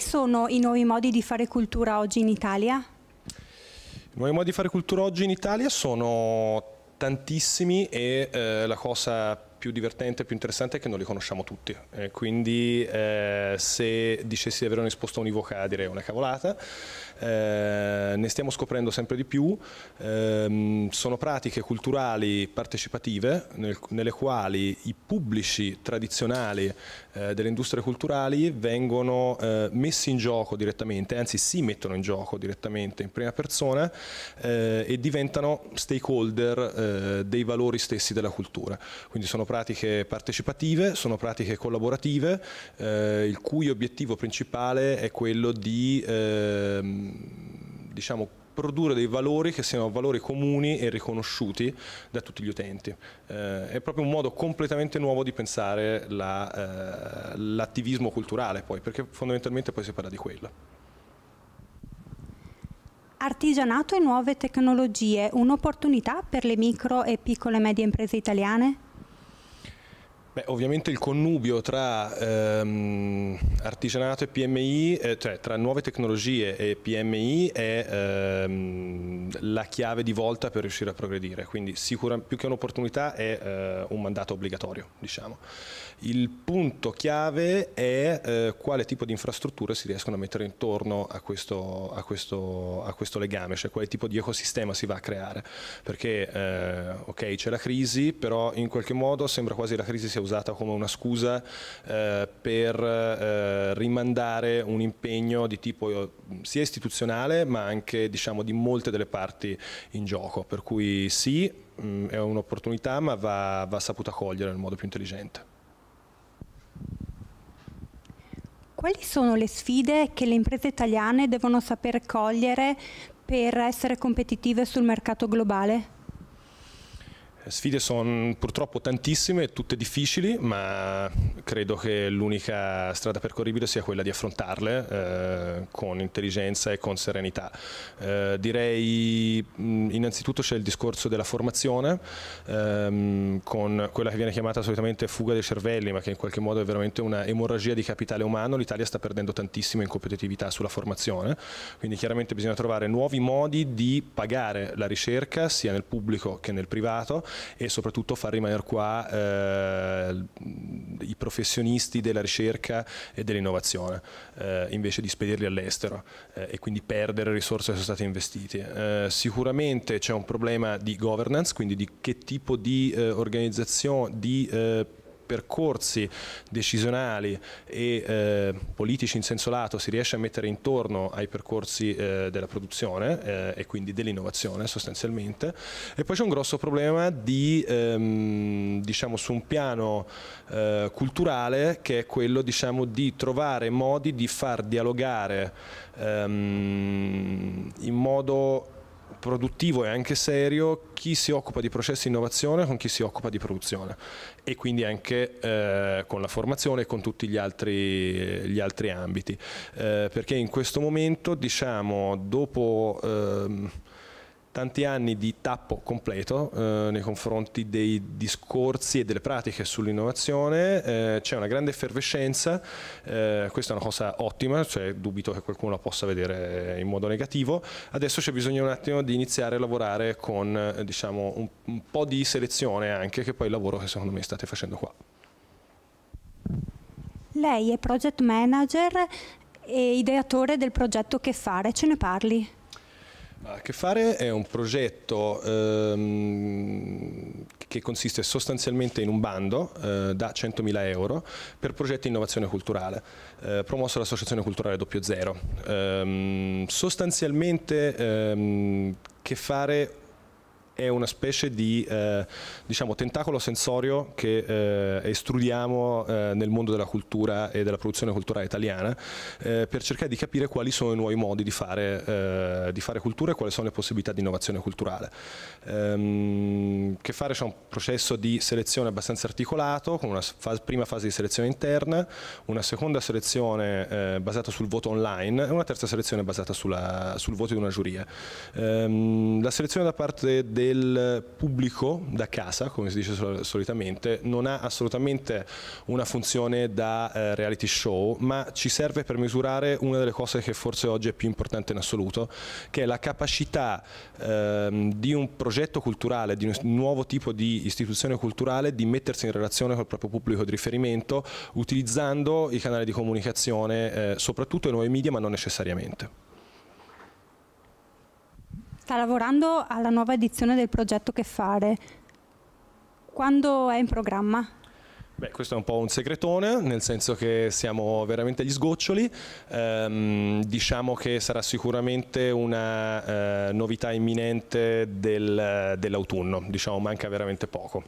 Quali sono i nuovi modi di fare cultura oggi in Italia? I nuovi modi di fare cultura oggi in Italia sono tantissimi e eh, la cosa più più divertente, e più interessante è che non li conosciamo tutti. Eh, quindi eh, se dicessi di avere una risposta univoca direi una cavolata. Eh, ne stiamo scoprendo sempre di più. Ehm, sono pratiche culturali partecipative nel, nelle quali i pubblici tradizionali eh, delle industrie culturali vengono eh, messi in gioco direttamente, anzi si mettono in gioco direttamente in prima persona eh, e diventano stakeholder dei valori stessi della cultura. Quindi sono pratiche partecipative, sono pratiche collaborative, eh, il cui obiettivo principale è quello di eh, diciamo, produrre dei valori che siano valori comuni e riconosciuti da tutti gli utenti. Eh, è proprio un modo completamente nuovo di pensare l'attivismo la, eh, culturale, poi, perché fondamentalmente poi si parla di quello. Artigianato e nuove tecnologie, un'opportunità per le micro e piccole e medie imprese italiane? Beh, ovviamente il connubio tra ehm, artigianato e PMI, eh, cioè tra nuove tecnologie e PMI è ehm, la chiave di volta per riuscire a progredire, quindi sicura, più che un'opportunità è eh, un mandato obbligatorio. Diciamo. Il punto chiave è eh, quale tipo di infrastrutture si riescono a mettere intorno a questo, a questo, a questo legame, cioè quale tipo di ecosistema si va a creare, perché eh, ok c'è la crisi, però in qualche modo sembra quasi la crisi sia usata usata come una scusa eh, per eh, rimandare un impegno di tipo eh, sia istituzionale ma anche diciamo, di molte delle parti in gioco, per cui sì, mh, mm, è un'opportunità ma va, va saputa cogliere nel modo più intelligente. Quali sono le sfide che le imprese italiane devono saper cogliere per essere competitive sul mercato globale? Eh, sfide sono purtroppo tantissime, tutte difficili, ma credo che l'unica strada percorribile sia quella di affrontarle eh, con intelligenza e con serenità. Eh, direi innanzitutto c'è il discorso della formazione, ehm, con quella che viene chiamata solitamente fuga dei cervelli, ma che in qualche modo è veramente una emorragia di capitale umano. L'Italia sta perdendo tantissimo in competitività sulla formazione, quindi chiaramente bisogna trovare nuovi modi di pagare la ricerca sia nel pubblico che nel privato e soprattutto far rimanere qua eh, i professionisti della ricerca e dell'innovazione eh, invece di spedirli all'estero eh, e quindi perdere risorse che sono state investite. Eh, sicuramente c'è un problema di governance, quindi di che tipo di eh, organizzazione, di eh, percorsi decisionali e eh, politici in senso lato si riesce a mettere intorno ai percorsi eh, della produzione eh, e quindi dell'innovazione sostanzialmente e poi c'è un grosso problema di ehm, diciamo su un piano eh, culturale che è quello diciamo di trovare modi di far dialogare ehm, in modo produttivo e anche serio chi si occupa di processi di innovazione con chi si occupa di produzione e quindi anche eh, con la formazione e con tutti gli altri, gli altri ambiti. Eh, perché in questo momento, diciamo, dopo... Ehm, tanti anni di tappo completo eh, nei confronti dei discorsi e delle pratiche sull'innovazione, eh, c'è una grande effervescenza, eh, questa è una cosa ottima, cioè dubito che qualcuno la possa vedere in modo negativo, adesso c'è bisogno un attimo di iniziare a lavorare con eh, diciamo, un, un po' di selezione anche, che poi il lavoro che secondo me state facendo qua. Lei è project manager e ideatore del progetto Che fare, ce ne parli? A che fare è un progetto ehm, che consiste sostanzialmente in un bando eh, da 100.000 euro per progetti di innovazione culturale, eh, promosso dall'Associazione Culturale Doppio Zero. Ehm, sostanzialmente ehm, che fare è una specie di eh, diciamo, tentacolo sensorio che eh, estrudiamo eh, nel mondo della cultura e della produzione culturale italiana eh, per cercare di capire quali sono i nuovi modi di fare, eh, di fare, cultura e quali sono le possibilità di innovazione culturale. Ehm, che fare c'è un processo di selezione abbastanza articolato con una fase, prima fase di selezione interna, una seconda selezione eh, basata sul voto online e una terza selezione basata sulla, sul voto di una giuria. Ehm, la selezione da parte del del pubblico da casa, come si dice solitamente, non ha assolutamente una funzione da eh, reality show, ma ci serve per misurare una delle cose che forse oggi è più importante in assoluto, che è la capacità ehm, di un progetto culturale, di un nuovo tipo di istituzione culturale, di mettersi in relazione col proprio pubblico di riferimento, utilizzando i canali di comunicazione, eh, soprattutto i nuovi media, ma non necessariamente sta lavorando alla nuova edizione del progetto Che Fare. Quando è in programma? Beh, questo è un po' un segretone, nel senso che siamo veramente agli sgoccioli, ehm, diciamo che sarà sicuramente una eh, novità imminente del, dell'autunno, diciamo manca veramente poco.